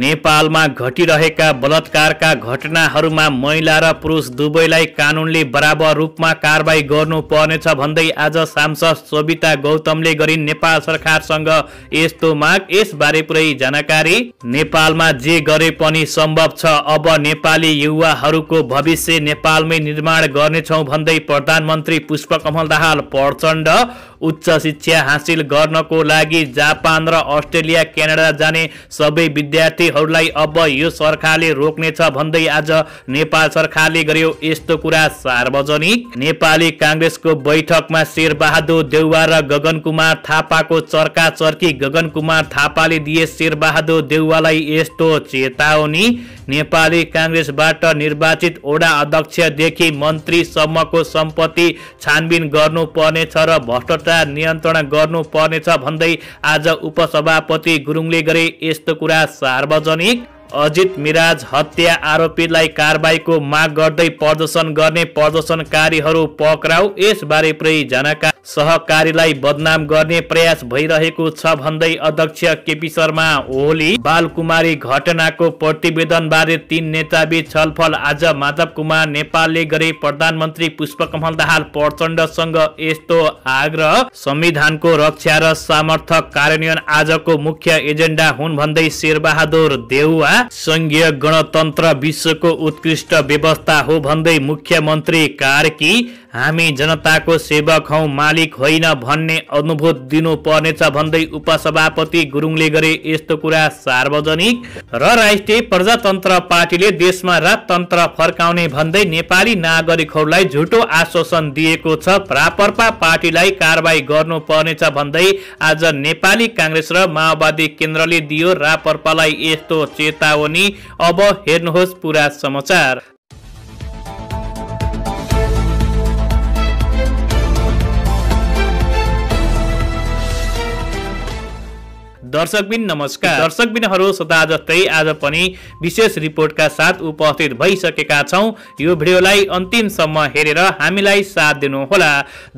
नेपालमा घटिरहेका बलात्कारका घटनाहरूमा महिला र पुरुष दुवैलाई कानुनले बराबर रूपमा कारवाही गर्नुपर्नेछ भन्दै आज सांसद सोभिता गौतमले गरिन् नेपाल सरकारसँग यस्तो माग यसबारे पुरै जानकारी नेपालमा जे गरे पनि सम्भव छ अब नेपाली युवाहरूको भविष्य नेपालमै निर्माण गर्नेछौँ भन्दै प्रधानमन्त्री पुष्पकमल दाहाल प्रचण्ड उच्च शिक्षा हासिल गर्नको लागि जापान र अस्ट्रेलिया क्यानाडा जाने सबै विद्यार्थी मन्त्रीहरूलाई अब यो सरकारले रोक्नेछ भन्दै आज नेपाल सरकारले गर्यो यस्तो कुरा सार्वजनिक नेपाली काङ्ग्रेसको बैठकमा शेरबहादुर देउवा र गगन कुमार थापाको चर्का चर्की गगन कुमार थापाले दिए शेरबहादुर देउवालाई यस्तो चेतावनी नेपाली काङ्ग्रेसबाट निर्वाचित ओडा अध्यक्षदेखि मन्त्रीसम्मको सम्पत्ति छानबिन गर्नुपर्नेछ र भ्रष्टाचार नियन्त्रण गर्नुपर्नेछ भन्दै आज उपसभापति गुरुङले गरे यस्तो कुरा सार्वजनिक सार्वजनिक अजित मिराज हत्या आरोपीलाई कारबाहीको माग गर्दै प्रदर्शन गर्ने प्रदर्शनकारीहरू पक्राउ यसबारे पुरै जानकारी सहकारीलाई बदनाम गर्ने प्रयास भइरहेको छ भन्दै अध्यक्ष केपी शर्मा ओली बालकुमारी घटनाको प्रतिवेदनबारे तीन नेताबीच छलफल आज माधव कुमार नेपालले गरे प्रधानमन्त्री पुष्पकमल दाहाल प्रचण्डसँग यस्तो आग्रह संविधानको रक्षा र सामर्थ्य कार्यान्वयन आजको मुख्य एजेन्डा हुन् भन्दै शेरबहादुर देउवा संघीय गणतन्त्र विश्वको उत्कृष्ट व्यवस्था हो भन्दै मुख्यमन्त्री कार्की हामी जनताको सेवक हौ मालिक होइन भन्ने अनुभूत दिनुपर्नेछ भन्दै उपसभापति गुरुङले गरे यस्तो कुरा सार्वजनिक र राष्ट्रिय प्रजातन्त्र पार्टीले देशमा राजतन्त्र फर्काउने भन्दै नेपाली नागरिकहरूलाई झुटो आश्वासन दिएको छ प्रापर्पा पार्टीलाई कारवाही गर्नुपर्नेछ भन्दै आज नेपाली काङ्ग्रेस र माओवादी केन्द्रले दियो रापरपालाई यस्तो चेतावनी अब हेर्नुहोस् पुरा समाचार दर्शकबिन नमस्कार दर्शकबिनहरू सदा जस्तै आज पनि विशेष रिपोर्टका साथ उपस्थित भइसकेका छौँ यो भिडियोलाई अन्तिमसम्म हेरेर हामीलाई साथ दिनुहोला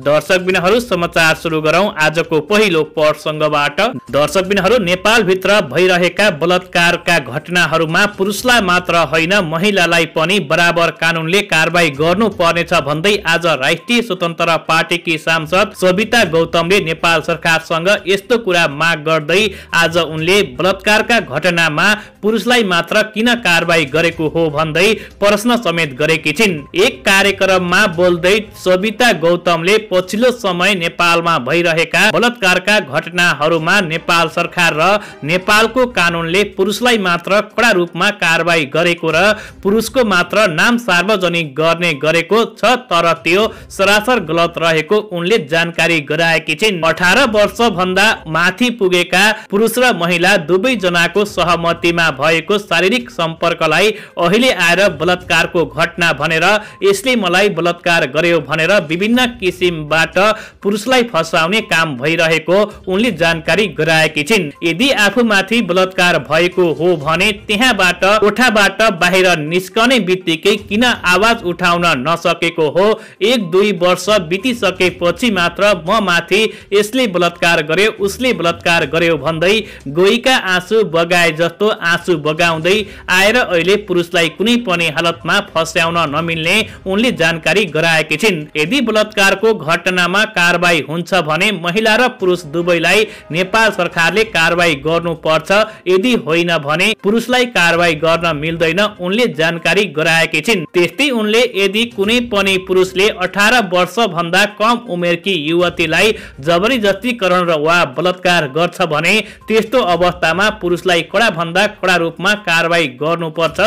दर्शकबिनहरू समाचार सुरु गरौँ आजको पहिलो प्रसङ्गबाट दर्शकबिनहरू नेपालभित्र भइरहेका बलात्कारका घटनाहरूमा पुरुषलाई मात्र होइन महिलालाई पनि बराबर कानुनले कारवाही गर्नुपर्नेछ भन्दै आज राष्ट्रिय स्वतन्त्र पार्टीकी सांसद सविता गौतमले नेपाल सरकारसँग यस्तो कुरा माग गर्दै आज उनले बलात्कारका घटनामा पुरुषलाई मात्र किन कारवाही गरेको हो भन्दै प्रश्न समेत गरेकी छिन् एक कार्यक्रममा बोल्दै सविता गौतमले पछिल्लो समय नेपालमा भइरहेका बलात्कारका घटनाहरूमा नेपाल सरकार र नेपालको कानुनले पुरुषलाई मात्र कडा रूपमा कारवाही गरेको र पुरुषको मात्र नाम सार्वजनिक गर्ने गरेको छ तर त्यो सरासर गलत रहेको उनले जानकारी गराएकी छिन् अठार वर्ष भन्दा माथि पुगेका पुरुष र महिला दुवैजनाको सहमतिमा भएको शारीरिक सम्पर्कलाई अहिले आएर बलात्कारको घटना भनेर यसले मलाई बलात्कार गर्यो भनेर विभिन्न किसिमबाट पुरुषलाई फसाउने काम भइरहेको उनले जानकारी गराएकी छिन् यदि आफूमाथि बलात्कार भएको हो भने त्यहाँबाट कोठाबाट बाहिर निस्कने बित्तिकै किन आवाज उठाउन नसकेको हो एक दुई वर्ष बितिसकेपछि मात्र म माथि यसले बलात्कार गर्यो उसले बलात्कार गर्यो भन्दा भन्दै गोईका आँसु बगाए जस्तो आँसु बगाउँदै आएर अहिले पुरुषलाई कुनै पनि हालतमा फस्याउन नमिल्ने उनले जानकारी गराएकी छिन् यदि बलात्कारको घटनामा कारवाही हुन्छ भने महिला र पुरुष दुवैलाई नेपाल सरकारले कारवाही गर्नुपर्छ यदि होइन भने पुरुषलाई कारवाही गर्न मिल्दैन उनले जानकारी गराएकी छिन् त्यस्तै उनले यदि कुनै पनि पुरुषले अठार वर्ष भन्दा कम उमेरकी युवतीलाई जबरजस्तीकरण र वा बलात्कार गर्छ भने त्यस्तो अवस्थामा पुरुषलाई कडा भन्दा कडा रूपमा कारवाही गर्नुपर्छ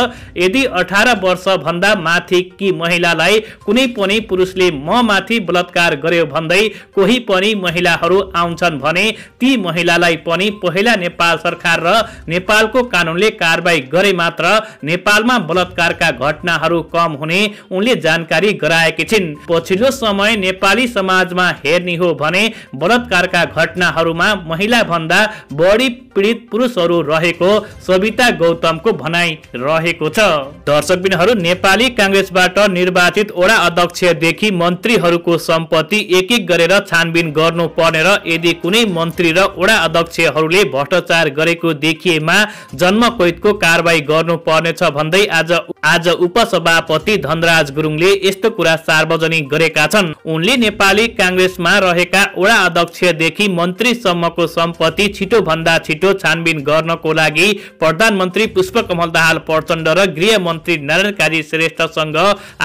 यदि अठार वर्षभन्दा माथि कि महिलालाई कुनै पनि पुरुषले म माथि बलात्कार गर्यो भन्दै कोही पनि महिलाहरू आउँछन् भने ती महिलालाई पनि पहिला नेपाल सरकार र नेपालको कानुनले कारवाही गरे मात्र नेपालमा बलात्कारका घटनाहरू कम हुने उनले जानकारी गराएकी छिन् पछिल्लो समय नेपाली समाजमा हेर्ने हो भने बलात्कारका घटनाहरूमा महिला भन्दा बढी पीडित पुरुषहरू रहेको सविता गौतमको भनाइ रहेको छ दर्शकबिनहरू नेपाली काङ्ग्रेसबाट निर्वाचित वडा अध्यक्षदेखि मन्त्रीहरूको सम्पत्ति एक एक गरेर छानबिन गर्नुपर्ने र यदि कुनै मन्त्री र वडा अध्यक्षहरूले भ्रष्टाचार गरेको देखिएमा जन्मकैदको कारवाही गर्नुपर्नेछ भन्दै आज आज उपसभापति धनराज गुरुङले यस्तो कुरा सार्वजनिक गरेका छन् उनले नेपाली काङ्ग्रेसमा रहेका वडा अध्यक्षदेखि मन्त्रीसम्मको सम्पत्ति छिटो भन्दा छिटो छानबिन गर्नको लागि प्रधानमन्त्री पुष्पकमल दाहाल प्रचण्ड र गृह मन्त्री नारायण काजी श्रेष्ठसँग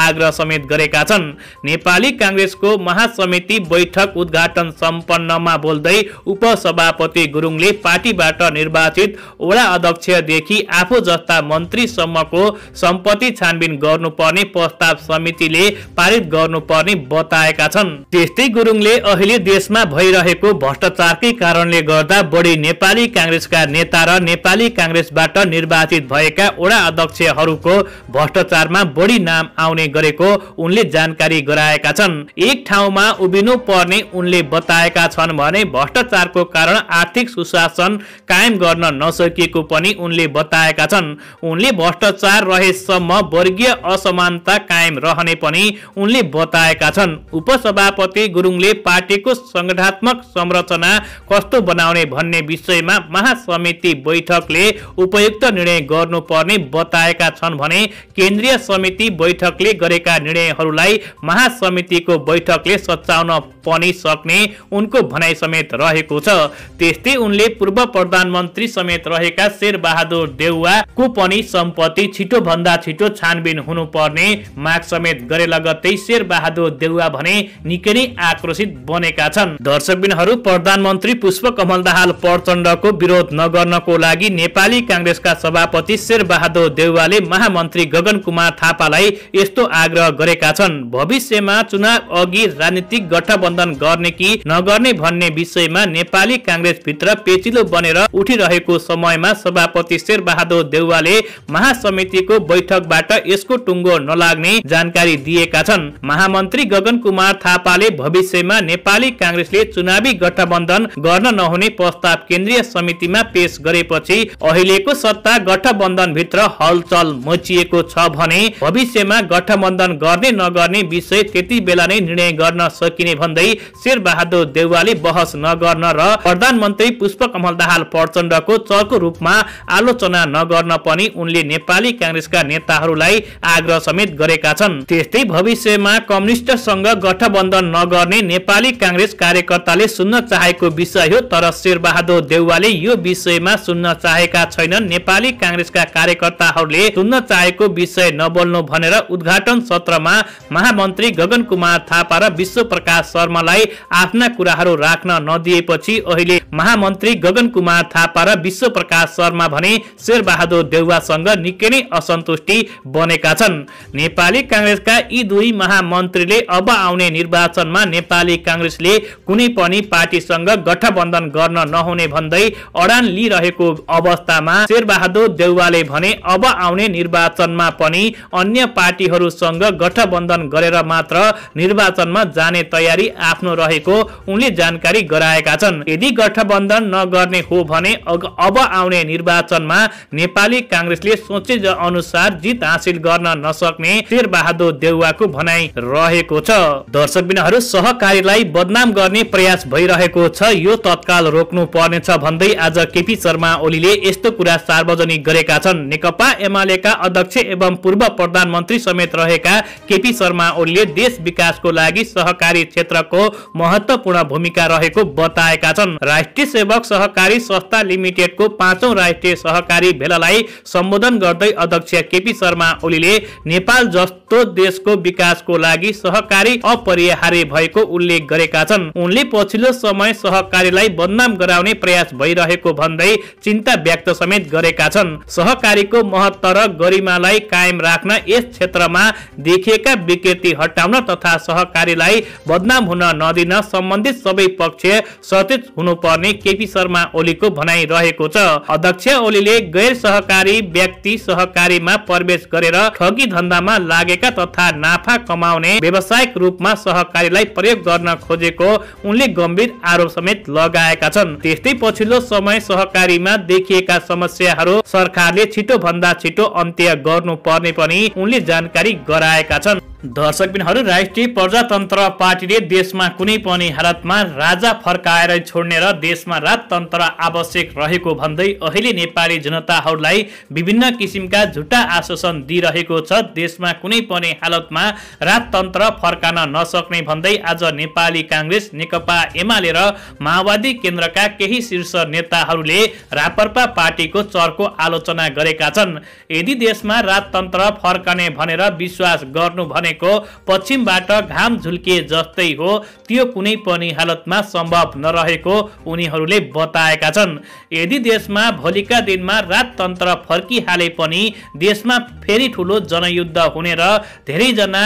आग्रह समेत गरेका छन् नेपाली काङ्ग्रेसको महासमिति बैठक उद्घाटन सम्पन्नमा बोल्दै उपसभापति गुरुङले पार्टीबाट निर्वाचित वडा अध्यक्षदेखि आफू जस्ता मन्त्रीसम्मको सम्पत्ति छानबिन गर्नुपर्ने प्रस्ताव समितिले पारित गर्नुपर्ने बताएका छन् त्यस्तै गुरुङले अहिले देशमा भइरहेको भ्रष्टाचारकै कारणले गर्दा बढी नेपाली काङ्ग्रेसका नेता र नेपाली काङ्ग्रेसबाट निर्वाचित भएका वडा अध्यक्षहरूको भ्रष्टाचारमा बढी नाम आउने गरेको उनले जानकारी गराएका छन् एक ठाउँमा उभिनु पर्ने उनले बताएका छन् भने भ्रष्टाचारको कारण आर्थिक सुशासन कायम गर्न नसकिएको पनि उनले बताएका छन् उनले भ्रष्टाचार रहेसम्म वर्गीय असमानता कायम रहने पनि उनले बताएका छन् उपसभापति गुरुङले पार्टीको संगठनात्मक संरचना कस्तो बनाउने भन्ने विषयमा महासमिति बैठकले उपयुक्त निर्णय गर्नुपर्ने बताएका छन् भने केन्द्रीय समिति बैठकले गरेका निर्णयहरूलाई महासमितिको बैठकले सच्याउन पनि सक्ने उनको भनाइ समेत रहेको छ त्यस्तै उनले पूर्व प्रधानमन्त्री समेत रहेका शेरबहादुर देउवाको पनि सम्पत्ति छिटोभन्दा छिटो छानबिन हुनुपर्ने माग समेत गरे लगत्तै शेरबहादुर देउवा भने निकै नै आक्रोशित बनेका छन् दर्शकबिनहरू प्रधानमन्त्री पुष्प कमल दाहाल प्रचण्डको विरोध नगर्नको लागि नेपाली काङ्ग्रेसका सभापति शेरबहादुर देउवाले महामन्त्री गगन कुमार थापालाई यस्तो आग्रह गरेका छन् भविष्यमा चुनाव अघि राजनीतिक गठबन्धन गर्ने कि नगर्ने भन्ने विषयमा नेपाली काङ्ग्रेसभित्र पेचिलो बनेर उठिरहेको समयमा सभापति शेरबहादुर देउवाले महासमितिको बैठकबाट यसको टुङ्गो नलाग्ने जानकारी दिएका छन् महामन्त्री गगन कुमार थापाले भविष्यमा नेपाली काङ्ग्रेसले चुनावी गठबन्धन गर्न नहुने प्रस्ताव केन्द्रीय समितिमा पेश गरेपछि अहिलेको सत्ता गठबन्धनभित्र हलचल मचिएको छ भने भविष्यमा गठबन्धन गर्ने नगर्ने विषय त्यति बेला नै निर्णय गर्न सकिने भन्दै शेरबहादुर देउवाले बहस नगर्न र प्रधानमन्त्री पुष्पकमल दाहाल प्रचण्डको चर्को रूपमा आलोचना नगर्न पनि उनले नेपाली काङ्ग्रेसका नेताहरूलाई आग्रह समेत गरेका छन् त्यस्तै भविष्यमा कम्युनिस्टसँग गठबन्धन नगर्ने नेपाली काङ्ग्रेस कार्यकर्ताले सुन्न चाहेको विषय हो तर शेरबहादुर देउवाले यो विषयमा सुन्न चाहेका छैनन् नेपाली काङ्ग्रेसका कार्यकर्ताहरूले सुन्न चाहेको विषय नबोल्नु भनेर उद्घाटन सत्रमा महामन्त्री गगन कुमार थापा र विश्व प्रकाश शर्मालाई आफ्ना कुराहरू राख्न नदिएपछि अहिले महामन्त्री गगन कुमार थापा र विश्व प्रकाश शर्मा भने शेरबहादुर देउवासँग निकै नै असन्तुष्टि बनेका छन् नेपाली काङ्ग्रेसका यी दुई महामन्त्रीले अब आउने निर्वाचनमा नेपाली काङ्ग्रेसले कुनै पनि पार्टीसँग गठबन्धन गर्न नहुने भन्दै अडान लिइरहेको अवस्थामा शेरबहादुर देउवाले भने अब आउने निर्वाचनमा पनि अन्य पार्टीहरूसँग गठबन्धन गरेर मात्र निर्वाचनमा जाने तयारी आफ्नो रहेको उनले जानकारी गराएका छन् यदि गठबन्धन नगर्ने हो भने अब आउने निर्वाचनमा नेपाली काङ्ग्रेसले सोचे अनुसार जित हासिल गर्न नसक्ने शेरबहादुर देउवाको भनाइ रहेको छ दर्शक बिनाहरू सहकारीलाई बदनाम गर्ने प्रयास भइरहेको छ यो तत्काल रोक्नु पर्ने गर्नेछ भन्दै आज केपी शर्मा ओलीले यस्तो कुरा सार्वजनिक गरेका छन् नेकपा एमालेका अध्यक्ष एवं पूर्व प्रधानमन्त्री समेत रहेका केपी शर्मा ओलीले देश विकासको लागि सहकारी क्षेत्रको महत्त्वपूर्ण भूमिका रहेको बताएका छन् राष्ट्रिय सेवक सहकारी संस्था लिमिटेडको पाँचौं राष्ट्रिय सहकारी भेलालाई सम्बोधन गर्दै अध्यक्ष केपी शर्मा ओलीले नेपाल जस्तो देशको विकासको लागि सहकारी अपरिहार्य भएको उल्लेख गरेका छन् उनले पछिल्लो समय सहकारीलाई बदनाम गराउने प्रयास भइरहेको भन्दै चिन्ता व्यक्त समेत गरेका छन् सहकारीको महत्त्व र गरिमालाई कायम राख्न यस क्षेत्रमा देखिएका विकृति हटाउन तथा सहकारीलाई बदनाम हुन नदिन सम्बन्धित सबै पक्ष सचेत हुनुपर्ने केपी शर्मा ओलीको भनाइ रहेको छ अध्यक्ष ओलीले गैर सहकारी व्यक्ति सहकारीमा प्रवेश गरेर ठगी धन्दामा लागेका तथा नाफा कमाउने व्यावसायिक रूपमा सहकारीलाई प्रयोग गर्न खोजेको उनले गम्भीर आरोप समेत लगाएका छन् त्यस्तै पछिल्लो समय सहकारीमा देखिएका समस्याहरू सरकारले छिटोभन्दा छिटो अन्त्य गर्नुपर्ने पनि उनले जानकारी गराएका छन् दर्शकबिनहरू राष्ट्रिय प्रजातन्त्र पार्टीले देशमा कुनै पनि हालतमा राजा फर्काएर छोड्ने र देशमा राजतन्त्र आवश्यक रहेको भन्दै अहिले नेपाली जनताहरूलाई विभिन्न किसिमका झुटा आश्वासन दिइरहेको छ देशमा कुनै पनि हालतमा राजतन्त्र फर्कान नसक्ने भन्दै आज नेपाली काङ्ग्रेस नेकपा एमाले र माओवादी केन्द्रका केही शीर्ष नेताहरूले रापरपा पार्टीको चर्को आलोचना गरेका छन् यदि देशमा राजतन्त्र फर्कने भनेर विश्वास गर्नु भने बनेको पश्चिमबाट घाम झुल्किए जस्तै हो त्यो कुनै पनि हालतमा सम्भव नरहेको उनीहरूले बताएका छन् यदि देशमा भोलिका दिनमा राजतन्त्र फर्किहाले पनि देशमा फेरि ठुलो जनयुद्ध हुने र धेरैजना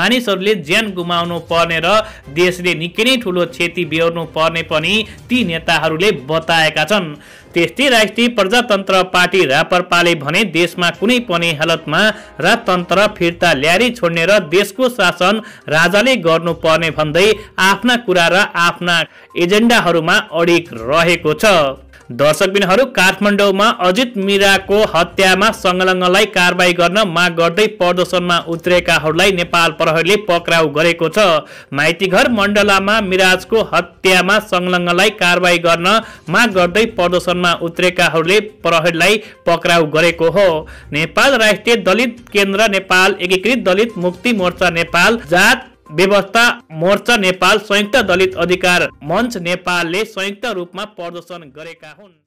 मानिसहरूले ज्यान गुमाउनु पर्ने र देशले निकै नै ठुलो क्षति बेहोर्नु पर्ने पनि ती नेताहरूले बताएका छन् त्यस्तै राष्ट्रिय प्रजातन्त्र पार्टी रापरपाले भने देशमा कुनै पनि हालतमा राजतन्त्र फिर्ता ल्यारी छोड्ने र देशको शासन राजाले गर्नुपर्ने भन्दै आफ्ना कुरा र आफ्ना एजेन्डाहरूमा अडिक रहेको छ दर्शकबिनहरू काठमाडौँमा अजित मिराको हत्यामा संलग्नलाई कारवाही गर्न माग गर्दै प्रदर्शनमा उत्रेकाहरूलाई नेपाल प्रहरीले पक्राउ गरेको छ माइतीघर मण्डलामा मिराजको हत्यामा संलग्नलाई कारवाही गर्न माग गर्दै प्रदर्शनमा उत्रेकाहरूले प्रहरीलाई पक्राउ गरेको हो नेपाल राष्ट्रिय दलित केन्द्र नेपाल एकीकृत दलित मुक्ति मोर्चा नेपाल जात व्यवस्था मोर्चा नेपाल संयुक्त दलित अधिकार मञ्च नेपालले संयुक्त रूपमा प्रदर्शन गरेका हुन्